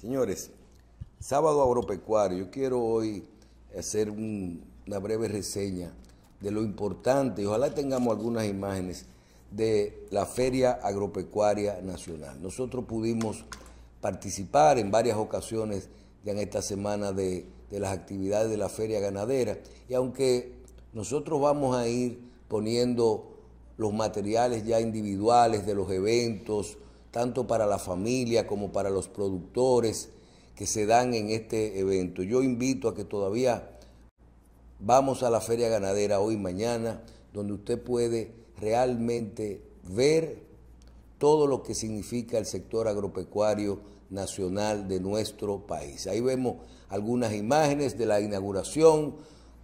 Señores, sábado agropecuario, yo quiero hoy hacer una breve reseña de lo importante, y ojalá tengamos algunas imágenes de la Feria Agropecuaria Nacional. Nosotros pudimos participar en varias ocasiones en esta semana de, las actividades de la feria ganadera. Y aunque nosotros vamos a ir poniendo los materiales ya individuales de los eventos, tanto para la familia como para los productores que se dan en este evento. Yo invito a que todavía vamos a la feria ganadera hoy y mañana, donde usted puede realmente ver todo lo que significa el sector agropecuario nacional de nuestro país. Ahí vemos algunas imágenes de la inauguración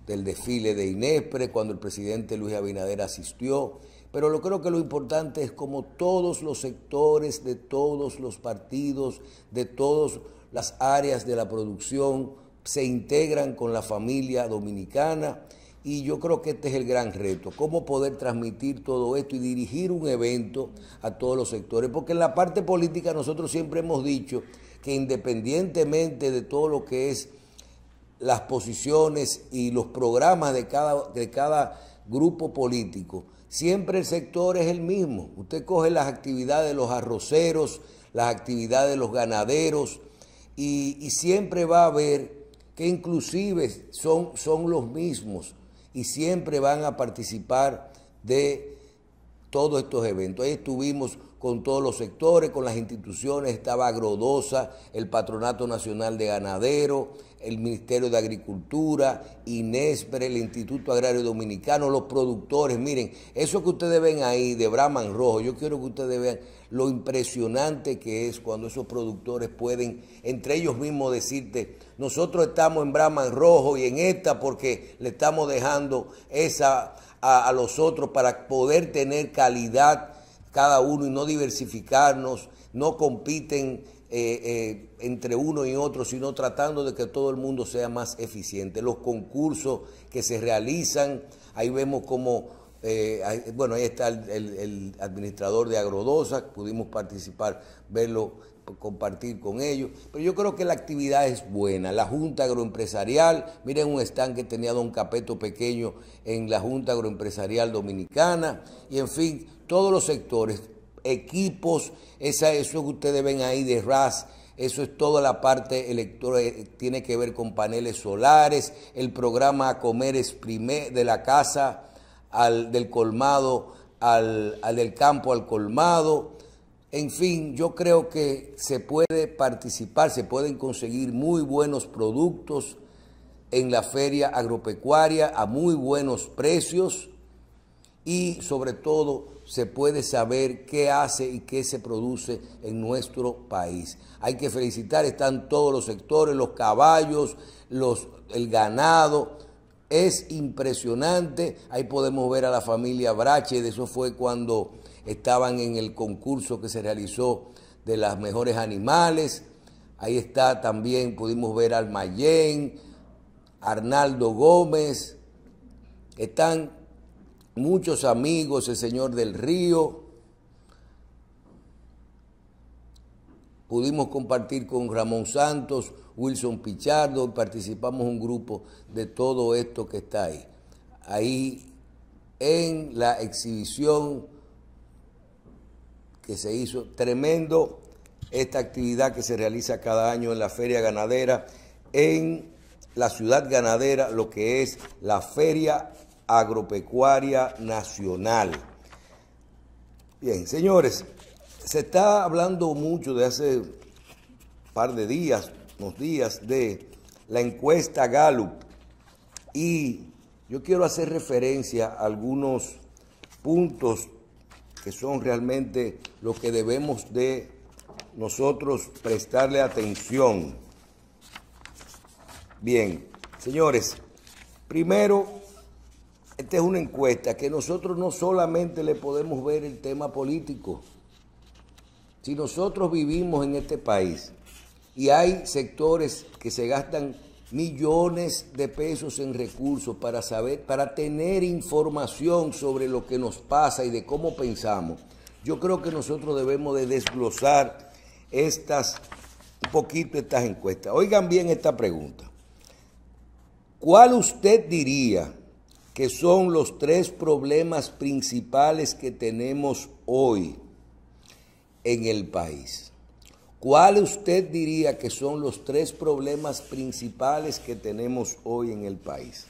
del desfile de INEPRE, cuando el presidente Luis Abinader asistió pero lo creo que lo importante es como todos los sectores, de todos los partidos, de todas las áreas de la producción, se integran con la familia dominicana. Y yo creo que este es el gran reto, cómo poder transmitir todo esto y dirigir un evento a todos los sectores. Porque en la parte política nosotros siempre hemos dicho que independientemente de todo lo que es las posiciones y los programas de cada, de cada grupo político, Siempre el sector es el mismo. Usted coge las actividades de los arroceros, las actividades de los ganaderos y, siempre va a ver que inclusive son, son los mismos y siempre van a participar de todos estos eventos. Ahí estuvimos con todos los sectores, con las instituciones, estaba Agrodosa, el Patronato Nacional de Ganadero, el Ministerio de Agricultura, INESPRE, el Instituto Agrario Dominicano, los productores. Miren, eso que ustedes ven ahí de Brahman Rojo, yo quiero que ustedes vean lo impresionante que es cuando esos productores pueden entre ellos mismos decirte, nosotros estamos en Brahman Rojo y en esta porque le estamos dejando esa a, los otros para poder tener calidad cada uno y no diversificarnos, no compiten eh, eh, entre uno y otro, sino tratando de que todo el mundo sea más eficiente. Los concursos que se realizan, ahí vemos como, eh, bueno, ahí está el, el, administrador de Agrodosa, pudimos participar, verlo compartir con ellos. Pero yo creo que la actividad es buena. La Junta Agroempresarial, miren un stand que tenía Don Capeto pequeño en la Junta Agroempresarial Dominicana. Y en fin, todos los sectores, equipos, esa, eso que ustedes ven ahí de RAS. Eso es toda la parte electoral, eh, tiene que ver con paneles solares, el programa a comer es primer, de la casa al, del colmado al, al del campo al colmado, en fin, yo creo que se puede participar, se pueden conseguir muy buenos productos en la feria agropecuaria a muy buenos precios y sobre todo se puede saber qué hace y qué se produce en nuestro país. Hay que felicitar, están todos los sectores, los caballos, los, el ganado, es impresionante. Ahí podemos ver a la familia Brache. De eso fue cuando estaban en el concurso que se realizó de las mejores animales. Ahí está también, pudimos ver al Mayen, Arnaldo Gómez. Están muchos amigos, el señor del Río. pudimos compartir con Ramón Santos, Wilson Pichardo, y participamos un grupo de todo esto que está ahí. Ahí en la exhibición que se hizo, tremendo esta actividad que se realiza cada año en la Feria Ganadera, en la ciudad ganadera, lo que es la Feria Agropecuaria Nacional. Bien, señores, se está hablando mucho de hace un par de días, unos días, de la encuesta Gallup. Y yo quiero hacer referencia a algunos puntos que son realmente lo que debemos de nosotros prestarle atención. Bien, señores, primero, esta es una encuesta que nosotros no solamente le podemos ver el tema político, si nosotros vivimos en este país y hay sectores que se gastan millones de pesos en recursos para saber, para tener información sobre lo que nos pasa y de cómo pensamos. Yo creo que nosotros debemos de desglosar estas un poquito estas encuestas. Oigan bien esta pregunta. ¿Cuál usted diría que son los tres problemas principales que tenemos hoy? en el país. ¿Cuál usted diría que son los tres problemas principales que tenemos hoy en el país?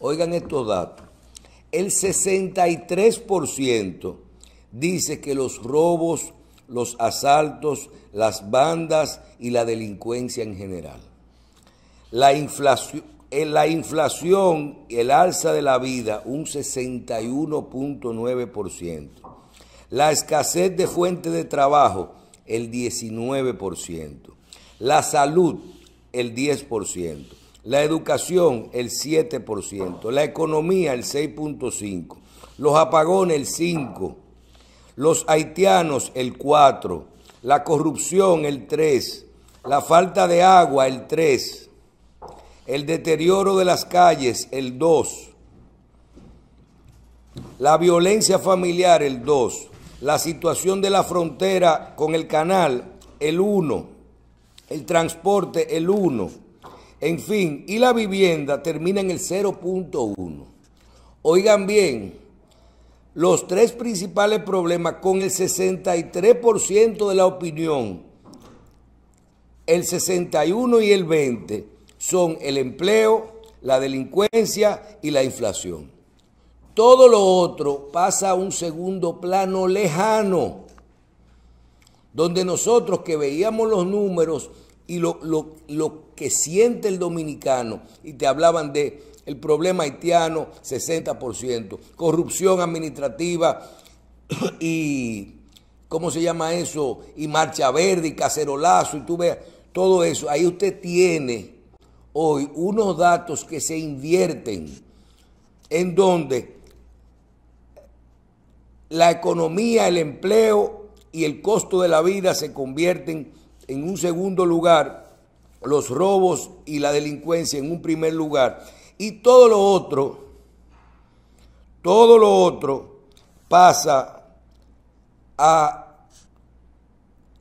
Oigan estos datos. El 63% dice que los robos, los asaltos, las bandas y la delincuencia en general. La inflación, eh, la inflación el alza de la vida, un 61.9%. La escasez de fuente de trabajo, el 19%. La salud, el 10%. La educación, el 7%. La economía, el 6.5%. Los apagones, el 5%. Los haitianos, el 4%. La corrupción, el 3%. La falta de agua, el 3%. El deterioro de las calles, el 2%. La violencia familiar, el 2% la situación de la frontera con el canal, el 1, el transporte, el 1, en fin, y la vivienda termina en el 0.1. Oigan bien, los tres principales problemas con el 63% de la opinión, el 61 y el 20, son el empleo, la delincuencia y la inflación. Todo lo otro pasa a un segundo plano lejano, donde nosotros que veíamos los números y lo, que siente el dominicano, y te hablaban de el problema haitiano, 60%, corrupción administrativa y, ¿cómo se llama eso? Y marcha verde y cacerolazo, y tú veas todo eso. Ahí usted tiene hoy unos datos que se invierten en donde la economía, el empleo y el costo de la vida se convierten en un segundo lugar, los robos y la delincuencia en un primer lugar y todo lo otro, todo lo otro pasa a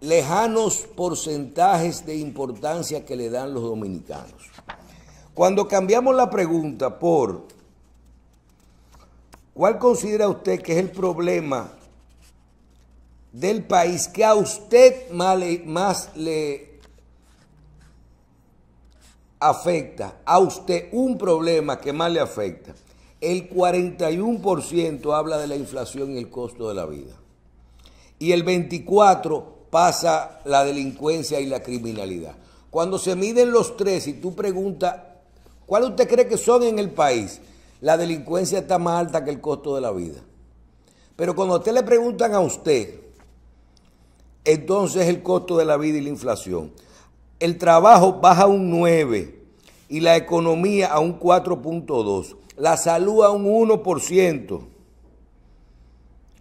lejanos porcentajes de importancia que le dan los dominicanos. Cuando cambiamos la pregunta por ¿Cuál considera usted que es el problema del país que a usted más le, afecta? A usted un problema que más le afecta. El 41% habla de la inflación y el costo de la vida. Y el 24% pasa la delincuencia y la criminalidad. Cuando se miden los tres y tú preguntas, ¿cuál usted cree que son en el país? la delincuencia está más alta que el costo de la vida. Pero cuando a usted le preguntan a usted, entonces el costo de la vida y la inflación, el trabajo baja un 9 y la economía a un 4.2, la salud a un 1%.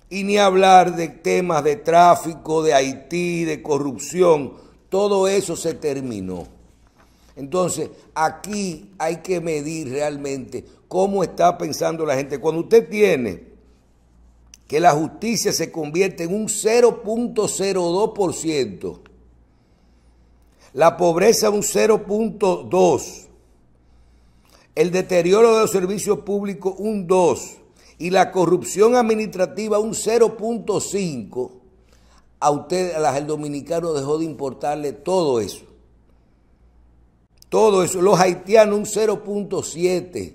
Y ni hablar de temas de tráfico, de Haití, de corrupción, todo eso se terminó. Entonces, aquí hay que medir realmente cómo está pensando la gente. Cuando usted tiene que la justicia se convierte en un 0.02%, la pobreza un 0.2%, el deterioro de los servicios públicos un 2% y la corrupción administrativa un 0.5%, a usted, al dominicano dejó de importarle todo eso. Todo eso, los haitianos un 0.7.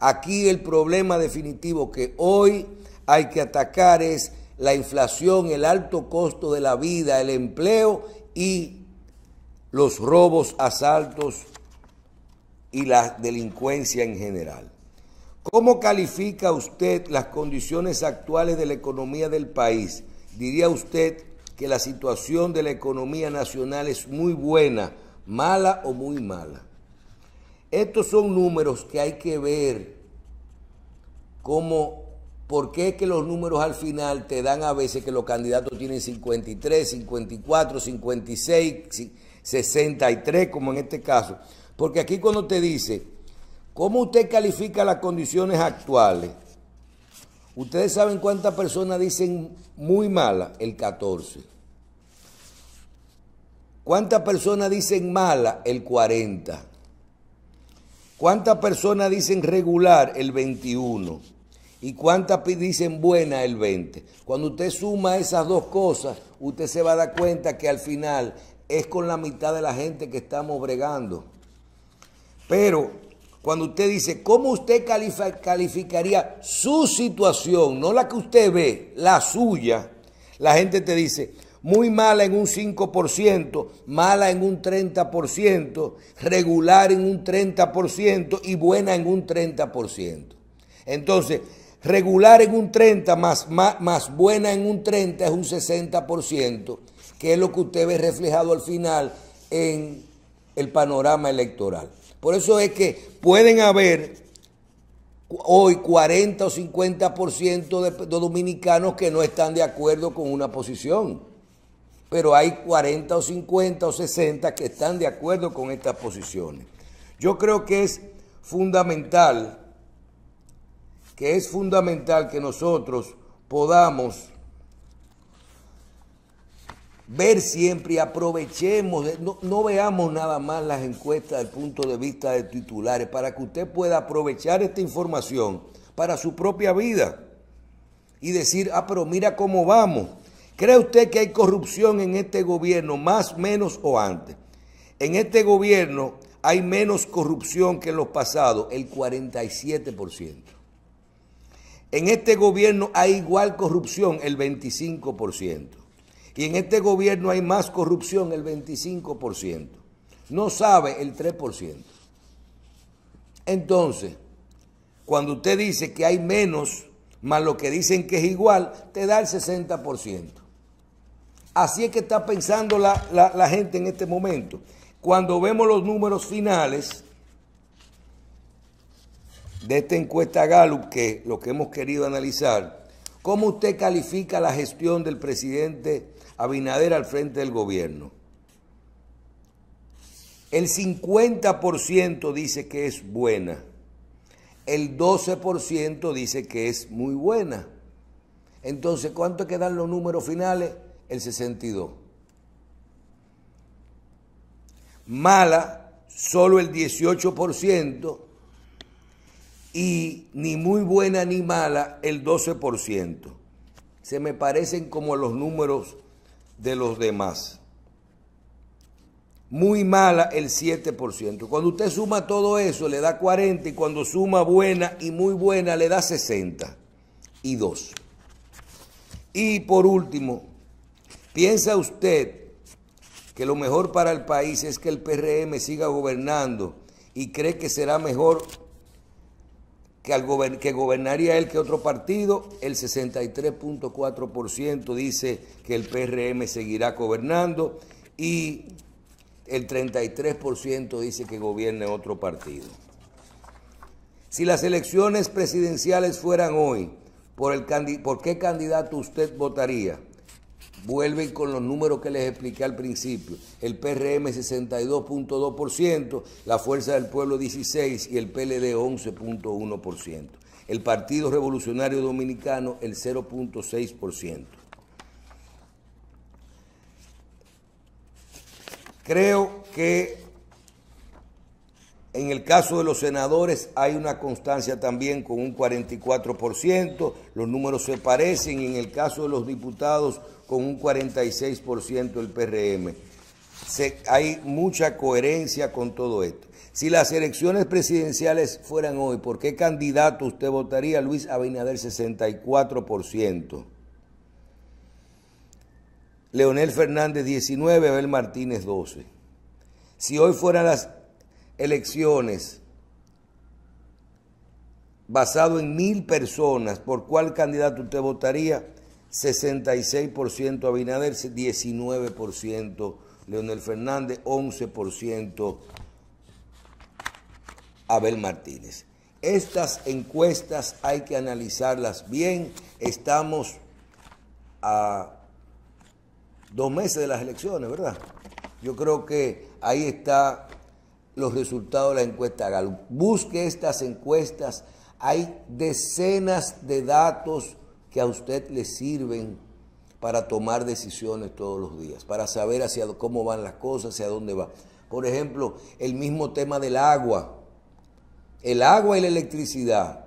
Aquí el problema definitivo que hoy hay que atacar es la inflación, el alto costo de la vida, el empleo y los robos, asaltos y la delincuencia en general. ¿Cómo califica usted las condiciones actuales de la economía del país? Diría usted que la situación de la economía nacional es muy buena mala o muy mala. Estos son números que hay que ver como por qué es que los números al final te dan a veces que los candidatos tienen 53, 54, 56, 63, como en este caso. Porque aquí cuando te dice, ¿cómo usted califica las condiciones actuales? Ustedes saben cuántas personas dicen muy mala, el 14. ¿Cuántas personas dicen mala? El 40. ¿Cuántas personas dicen regular? El 21. ¿Y cuántas dicen buena? El 20. Cuando usted suma esas dos cosas, usted se va a dar cuenta que al final es con la mitad de la gente que estamos bregando. Pero cuando usted dice, ¿cómo usted calificaría su situación? No la que usted ve, la suya. La gente te dice, muy mala en un 5%, mala en un 30%, regular en un 30% y buena en un 30%. Entonces, regular en un 30 más, buena en un 30 es un 60%, que es lo que usted ve reflejado al final en el panorama electoral. Por eso es que pueden haber hoy 40 o 50% de dominicanos que no están de acuerdo con una posición pero hay 40 o 50 o 60 que están de acuerdo con estas posiciones. Yo creo que es fundamental, que es fundamental que nosotros podamos ver siempre y aprovechemos, no, veamos nada más las encuestas del punto de vista de titulares, para que usted pueda aprovechar esta información para su propia vida y decir, ah, pero mira cómo vamos, ¿Cree usted que hay corrupción en este gobierno, más, menos o antes? En este gobierno hay menos corrupción que en los pasados, el 47%. En este gobierno hay igual corrupción, el 25%. Y en este gobierno hay más corrupción, el 25%. No sabe el 3%. Entonces, cuando usted dice que hay menos más lo que dicen que es igual, te da el 60%. Así es que está pensando la, gente en este momento. Cuando vemos los números finales de esta encuesta Gallup, que lo que hemos querido analizar, ¿cómo usted califica la gestión del presidente Abinader al frente del gobierno? El 50% dice que es buena. El 12% dice que es muy buena. Entonces, ¿cuánto quedan los números finales? el 62. Mala, solo el 18%. Y ni muy buena ni mala, el 12%. Se me parecen como los números de los demás. Muy mala el 7%. Cuando usted suma todo eso le da 40 y cuando suma buena y muy buena le da 60 y 2. Y por último, ¿Piensa usted que lo mejor para el país es que el PRM siga gobernando y cree que será mejor que, que gobernaría él que otro partido? El 63.4% dice que el PRM seguirá gobernando y el 33% dice que gobierne otro partido. Si las elecciones presidenciales fueran hoy, ¿por, el ¿por qué candidato usted votaría? Vuelven con los números que les expliqué al principio. El PRM 62.2%, la Fuerza del Pueblo 16% y el PLD 11.1%. El Partido Revolucionario Dominicano el 0.6%. Creo que en el caso de los senadores hay una constancia también con un 44%, los números se parecen, en el caso de los diputados con un 46% el PRM. hay mucha coherencia con todo esto. Si las elecciones presidenciales fueran hoy, ¿por qué candidato usted votaría? Luis Abinader, 64%. Leonel Fernández, 19. Abel Martínez, 12. Si hoy fueran las elecciones basado en mil personas, ¿por cuál candidato usted votaría? 66% Abinader, 19% Leonel Fernández, 11% Abel Martínez. Estas encuestas hay que analizarlas bien. Estamos a dos meses de las elecciones, ¿verdad? Yo creo que ahí está los resultados de la encuesta Busque estas encuestas. Hay decenas de datos que a usted le sirven para tomar decisiones todos los días, para saber hacia cómo van las cosas, hacia dónde va. Por ejemplo, el mismo tema del agua. El agua y la electricidad.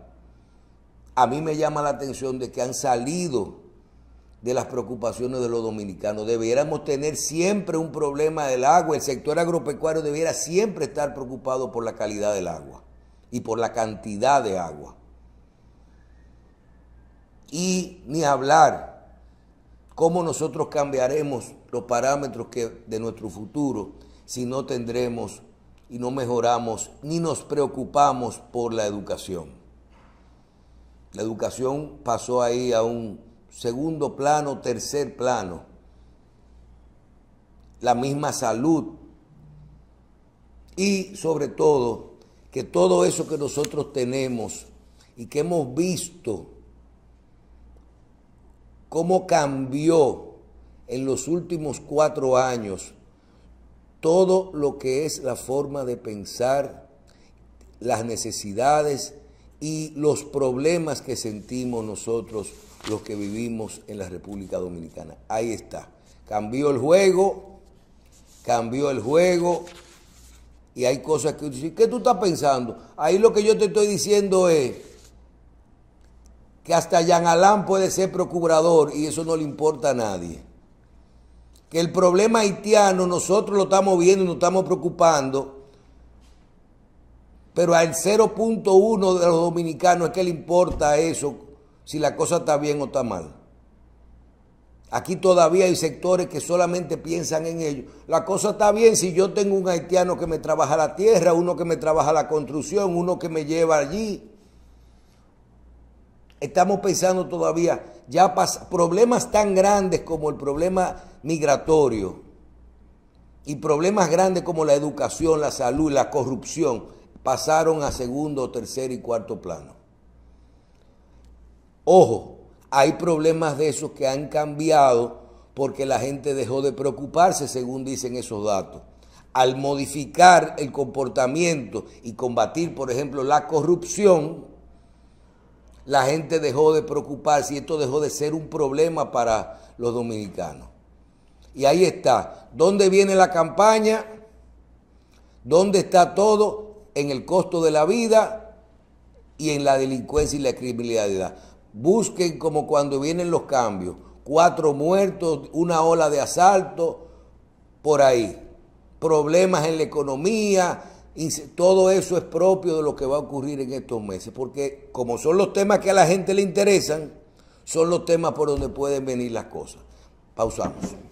A mí me llama la atención de que han salido de las preocupaciones de los dominicanos. Debiéramos tener siempre un problema del agua. El sector agropecuario debiera siempre estar preocupado por la calidad del agua y por la cantidad de agua. Y ni hablar cómo nosotros cambiaremos los parámetros que, de nuestro futuro si no tendremos y no mejoramos ni nos preocupamos por la educación. La educación pasó ahí a un segundo plano, tercer plano. La misma salud. Y sobre todo, que todo eso que nosotros tenemos y que hemos visto, cómo cambió en los últimos cuatro años todo lo que es la forma de pensar, las necesidades y los problemas que sentimos nosotros los que vivimos en la República Dominicana. Ahí está. Cambió el juego, cambió el juego y hay cosas que ¿qué tú estás pensando? Ahí lo que yo te estoy diciendo es que hasta Jean Alain puede ser procurador y eso no le importa a nadie. Que el problema haitiano nosotros lo estamos viendo y nos estamos preocupando pero al 0.1 de los dominicanos es que le importa eso si la cosa está bien o está mal. Aquí todavía hay sectores que solamente piensan en ello. La cosa está bien si yo tengo un haitiano que me trabaja la tierra, uno que me trabaja la construcción, uno que me lleva allí. Estamos pensando todavía, ya problemas tan grandes como el problema migratorio y problemas grandes como la educación, la salud, la corrupción, pasaron a segundo, tercer y cuarto plano. Ojo, hay problemas de esos que han cambiado porque la gente dejó de preocuparse, según dicen esos datos. Al modificar el comportamiento y combatir, por ejemplo, la corrupción, la gente dejó de preocuparse y esto dejó de ser un problema para los dominicanos. Y ahí está. ¿Dónde viene la campaña? ¿Dónde está todo? En el costo de la vida y en la delincuencia y la criminalidad. Busquen como cuando vienen los cambios. Cuatro muertos, una ola de asalto, por ahí. Problemas en la economía, todo eso es propio de lo que va a ocurrir en estos meses, porque como son los temas que a la gente le interesan, son los temas por donde pueden venir las cosas. Pausamos.